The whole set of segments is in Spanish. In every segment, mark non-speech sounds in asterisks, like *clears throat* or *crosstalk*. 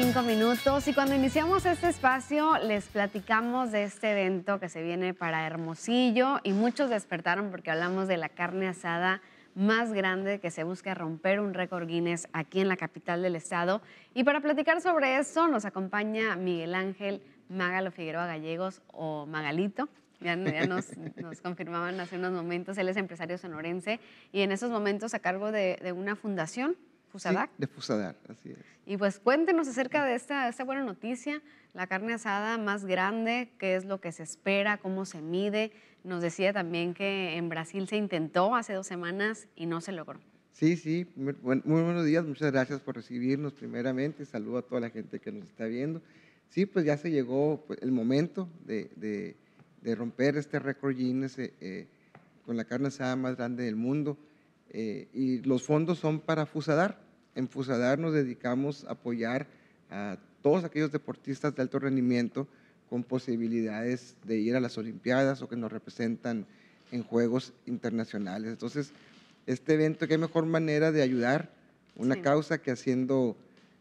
cinco minutos y cuando iniciamos este espacio les platicamos de este evento que se viene para Hermosillo y muchos despertaron porque hablamos de la carne asada más grande que se busca romper un récord Guinness aquí en la capital del estado. Y para platicar sobre eso nos acompaña Miguel Ángel Magalo Figueroa Gallegos o Magalito, ya, *laughs* nos, confirmaban hace unos momentos, él es empresario sonorense y en esos momentos a cargo de, de una fundación de Fusadar, así es. Y pues cuéntenos acerca de esta, buena noticia, la carne asada más grande, qué es lo que se espera, cómo se mide. Nos decía también que en Brasil se intentó hace dos semanas y no se logró. Sí, sí, muy, buenos días, muchas gracias por recibirnos primeramente, saludo a toda la gente que nos está viendo. Sí, pues ya se llegó pues, el momento de, romper este récord Guinness eh, eh, con la carne asada más grande del mundo. Eh, y los fondos son para Fusadar. En Fusadar nos dedicamos a apoyar a todos aquellos deportistas de alto rendimiento con posibilidades de ir a las Olimpiadas o que nos representan en Juegos Internacionales. Entonces, este evento, qué mejor manera de ayudar una causa que haciendo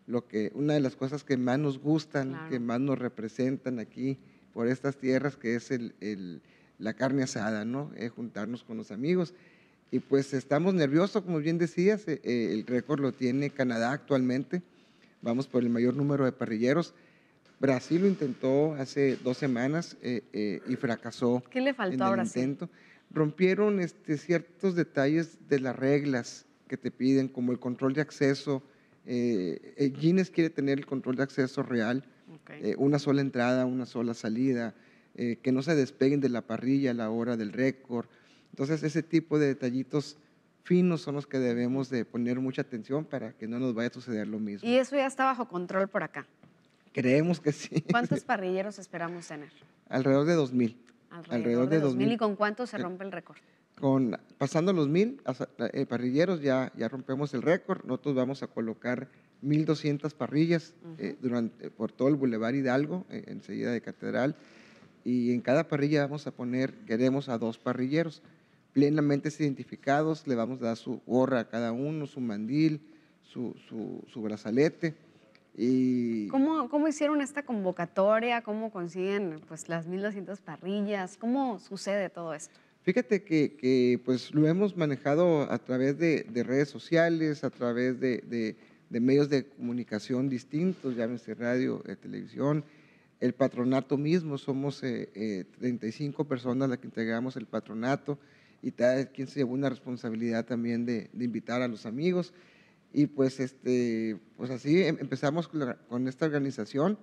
lo que una de las cosas que más nos gustan, que más nos representan aquí por estas tierras, que es el, el, la carne asada, ¿no? es eh, juntarnos con los amigos. Y pues estamos nerviosos, como bien decías, eh, eh, el récord lo tiene Canadá actualmente, vamos por el mayor número de parrilleros. Brasil lo intentó hace dos semanas eh, y fracasó. ¿Qué le faltó en a Brasil? Rompieron este, ciertos detalles de las reglas que te piden, como el control de acceso. Guinness quiere tener el control de acceso real, una sola entrada, una sola salida, que no se despeguen de la parrilla a la hora del récord. Entonces, ese tipo de detallitos finos son los que debemos de poner mucha atención para que no nos vaya a suceder lo mismo. Y eso ya está bajo control por acá. Creemos que sí. ¿Cuántos *laughs* parrilleros esperamos tener? Alrededor de 2.000. Alrededor, Alrededor, de 2.000. ¿Y con cuánto se eh, rompe el récord? Con, pasando los 1.000 eh, parrilleros ya, ya rompemos el récord. Nosotros vamos a colocar 1.200 parrillas eh, durante, por todo el Boulevard Hidalgo, enseguida de Catedral. Y en cada parrilla vamos a poner, queremos a dos parrilleros plenamente identificados, le vamos a dar su gorra a cada uno, su mandil, su, su, brazalete. Y... ¿Cómo, ¿Cómo, hicieron esta convocatoria? ¿Cómo consiguen pues, las 1.200 parrillas? ¿Cómo sucede todo esto? Fíjate que, que, pues, lo hemos manejado a través de, de redes sociales, a través de, de, medios de comunicación distintos, ya llámese radio, eh, televisión, el patronato mismo, somos 35 eh, eh, personas las que integramos el patronato y cada quien se llevó una responsabilidad también de, invitar a los amigos. Y pues, este, pues así em, empezamos con, esta organización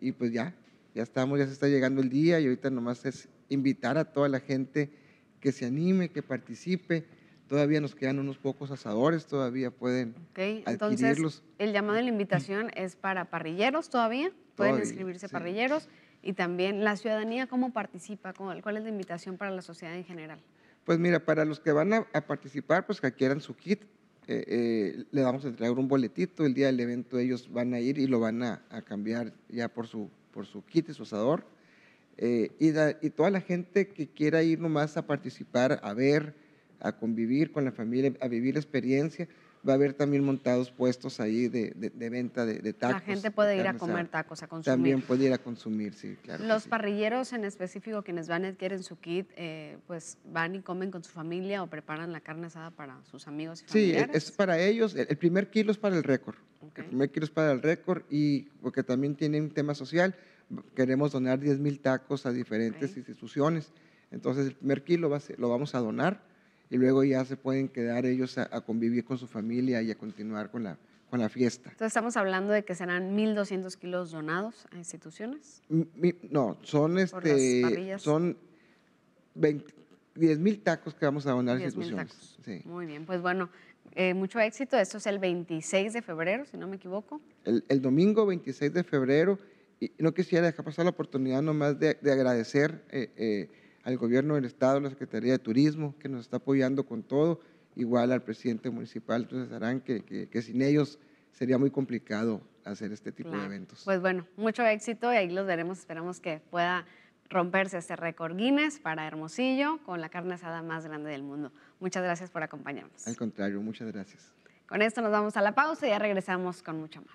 y pues ya, ya estamos, ya se está llegando el día y ahorita nomás es invitar a toda la gente que se anime, que participe. Todavía nos quedan unos pocos asadores, todavía pueden okay, entonces, El llamado de la invitación *clears throat* es para parrilleros todavía, pueden inscribirse parrilleros y también la ciudadanía, ¿cómo participa? ¿Cuál es la invitación para la sociedad en general? Pues mira, para los que van a, participar, pues que adquieran su kit, eh, eh, le vamos a entregar un boletito el día del evento, ellos van a ir y lo van a, cambiar ya por su, por su kit y su asador. Eh, y, y, toda la gente que quiera ir nomás a participar, a ver, a convivir con la familia, a vivir la experiencia, va a haber también montados puestos ahí de, de, venta de, tacos. La gente puede ir a comer tacos, a consumir. También puede ir a consumir, sí, claro. Los parrilleros en específico, quienes van a adquieren su kit, eh, pues van y comen con su familia o preparan la carne asada para sus amigos y familiares. Sí, es para ellos. El, primer kilo es para el récord. El primer kilo es para el récord y porque también tiene un tema social. Queremos donar 10 mil tacos a diferentes instituciones. Entonces, el primer kilo lo vamos a donar y luego ya se pueden quedar ellos a, convivir con su familia y a continuar con la, con la fiesta. Entonces estamos hablando de que serán 1.200 kilos donados a instituciones. no, son este, son tacos que vamos a donar a instituciones. Muy bien, pues bueno, eh, mucho éxito. Esto es el 26 de febrero, si no me equivoco. El, domingo 26 de febrero. Y no quisiera dejar pasar la oportunidad nomás de, de agradecer eh, eh al gobierno del Estado, a la Secretaría de Turismo, que nos está apoyando con todo, igual al presidente municipal, entonces harán que, sin ellos sería muy complicado hacer este tipo de eventos. Pues bueno, mucho éxito y ahí los veremos, esperamos que pueda romperse este récord Guinness para Hermosillo con la carne asada más grande del mundo. Muchas gracias por acompañarnos. Al contrario, muchas gracias. Con esto nos vamos a la pausa y ya regresamos con mucho más.